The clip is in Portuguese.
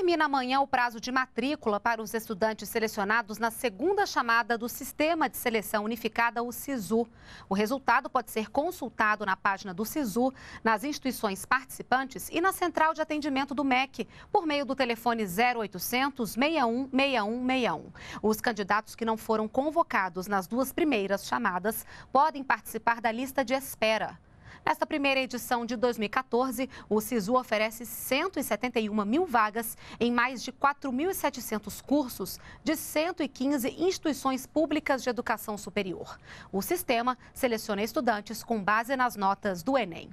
Termina amanhã o prazo de matrícula para os estudantes selecionados na segunda chamada do Sistema de Seleção Unificada, o SISU. O resultado pode ser consultado na página do SISU, nas instituições participantes e na central de atendimento do MEC, por meio do telefone 0800 61 Os candidatos que não foram convocados nas duas primeiras chamadas podem participar da lista de espera. Nesta primeira edição de 2014, o SISU oferece 171 mil vagas em mais de 4.700 cursos de 115 instituições públicas de educação superior. O sistema seleciona estudantes com base nas notas do Enem.